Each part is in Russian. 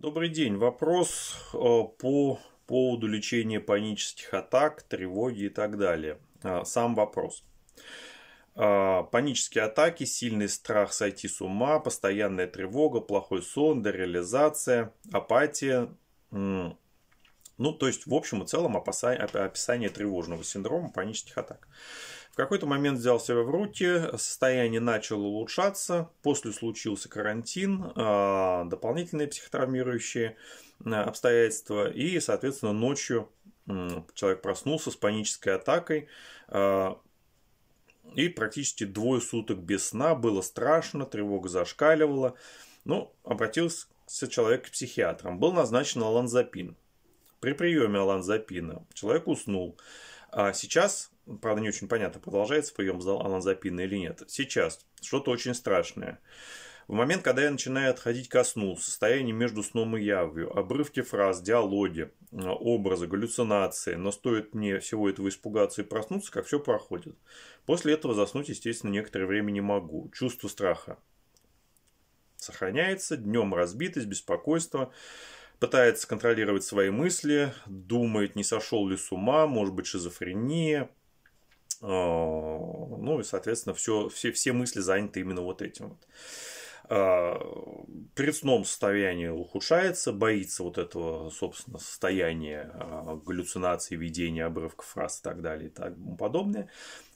Добрый день. Вопрос э, по поводу лечения панических атак, тревоги и так далее. А, сам вопрос. А, панические атаки, сильный страх сойти с ума, постоянная тревога, плохой сон, дереализация, апатия. Ну, то есть, в общем и целом, описание тревожного синдрома панических атак какой-то момент взял себя в руки, состояние начало улучшаться, после случился карантин, а, дополнительные психотравмирующие а, обстоятельства, и, соответственно, ночью человек проснулся с панической атакой, а, и практически двое суток без сна, было страшно, тревога зашкаливала. Ну, обратился человек к психиатрам. Был назначен аланзапин. При приеме аланзапина человек уснул. А сейчас правда, не очень понятно, продолжается прием аманзапина или нет. Сейчас что-то очень страшное. В момент, когда я начинаю отходить ко сну, состояние между сном и явью, обрывки фраз, диалоги, э, образы, галлюцинации, но стоит мне всего этого испугаться и проснуться, как все проходит. После этого заснуть, естественно, некоторое время не могу. Чувство страха сохраняется, днем разбитость, беспокойство, пытается контролировать свои мысли, думает, не сошел ли с ума, может быть шизофрения, Э, ну и, соответственно, все, все, все мысли заняты именно вот этим вот э, перед сном состояние ухудшается, боится вот этого, собственно, состояния э, галлюцинации, видения, обрывков фраз и так далее и тому подобное.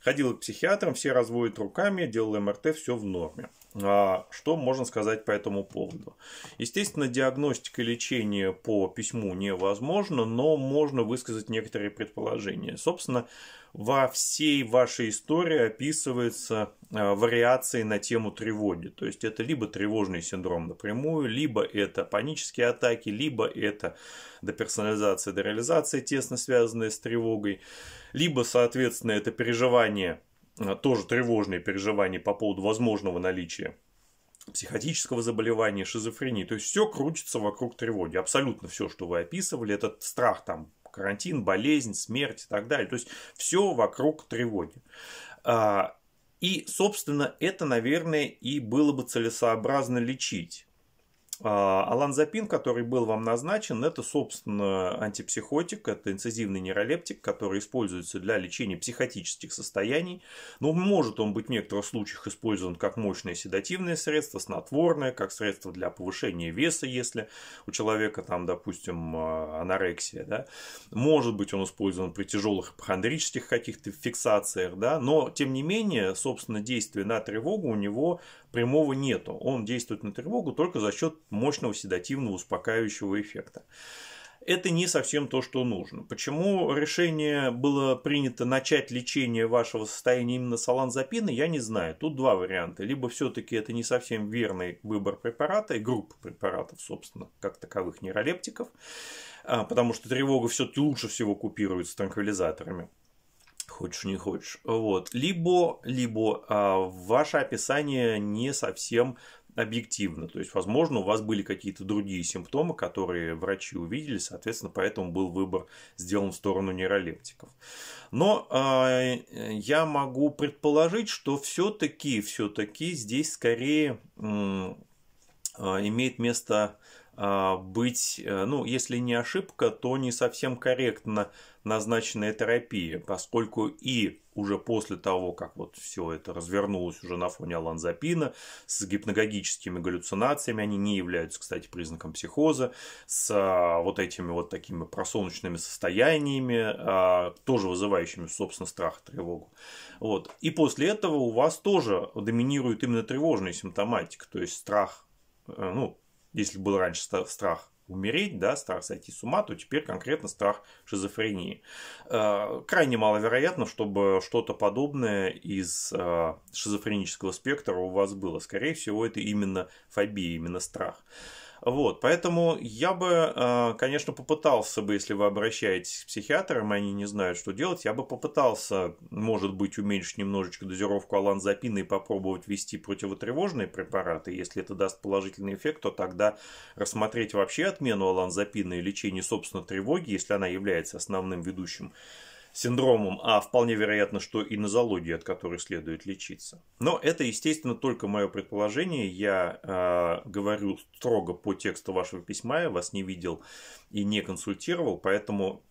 Ходила к психиатрам, все разводят руками, делал МРТ, все в норме. А что можно сказать по этому поводу? Естественно, диагностика и лечение по письму невозможно, но можно высказать некоторые предположения. Собственно, во всей вашей истории описываются а, вариации на тему тревоги. То есть это либо тревожный синдром напрямую, либо это панические атаки, либо это деперсонализация, дереализация, тесно связанная с тревогой либо, соответственно, это переживание, э, тоже тревожные переживания по поводу возможного наличия психотического заболевания, шизофрении. То есть все крутится вокруг тревоги. Абсолютно все, что вы описывали, этот страх там, карантин, болезнь, смерть и так далее. То есть все вокруг тревоги. А, и, собственно, это, наверное, и было бы целесообразно лечить. А, Аланзапин, который был вам назначен, это, собственно, антипсихотик, это инцизивный нейролептик, который используется для лечения психотических состояний. Но ну, может он быть в некоторых случаях использован как мощное седативное средство, снотворное, как средство для повышения веса, если у человека там, допустим, а, анорексия. Да? Может быть, он использован при тяжелых эпохондрических каких-то фиксациях, да? но, тем не менее, собственно, действие на тревогу у него прямого нету. Он действует на тревогу только за счет мощного седативного успокаивающего эффекта. Это не совсем то, что нужно. Почему решение было принято начать лечение вашего состояния именно с аланзапина, я не знаю. Тут два варианта. Либо все-таки это не совсем верный выбор препарата и группы препаратов, собственно, как таковых нейролептиков, а, потому что тревога все-таки лучше всего купируется с транквилизаторами. Хочешь, не хочешь. Вот. Либо, либо а, ваше описание не совсем объективно. То есть, возможно, у вас были какие-то другие симптомы, которые врачи увидели, соответственно, поэтому был выбор сделан в сторону нейролептиков. Но э, я могу предположить, что все-таки, все-таки здесь скорее э, имеет место а, быть, э, ну, если не ошибка, то не совсем корректно назначенная терапия, поскольку и уже после того, как вот все это развернулось уже на фоне аланзапина, с гипногогическими галлюцинациями, они не являются, кстати, признаком психоза, с а, вот этими вот такими просолнечными состояниями, а, тоже вызывающими, собственно, страх и тревогу. Вот. И после этого у вас тоже доминирует именно тревожная симптоматика, то есть страх э, ну, если был раньше страх умереть, да, страх сойти с ума, то теперь конкретно страх шизофрении. Э, крайне маловероятно, чтобы что-то подобное из э, шизофренического спектра у вас было. Скорее всего, это именно фобия, именно страх. Вот, поэтому я бы, э, конечно, попытался бы, если вы обращаетесь к психиатрам, и они не знают, что делать, я бы попытался, может быть, уменьшить немножечко дозировку аланзапина и попробовать ввести противотревожные препараты. Если это даст положительный эффект, то тогда рассмотреть вообще отмену аланзапина и лечение, собственно, тревоги, если она является основным ведущим синдромом, а вполне вероятно, что и нозология, от которой следует лечиться. Но это, естественно, только мое предположение. Я э, говорю строго по тексту вашего письма, я вас не видел и не консультировал, поэтому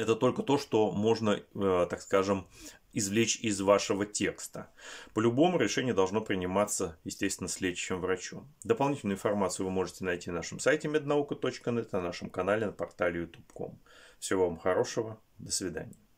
это только то, что можно, э, так скажем, извлечь из вашего текста. По-любому решение должно приниматься, естественно, следующим врачом. Дополнительную информацию вы можете найти на нашем сайте mednauka.net, на нашем канале, на портале youtube.com. Всего вам хорошего, до свидания.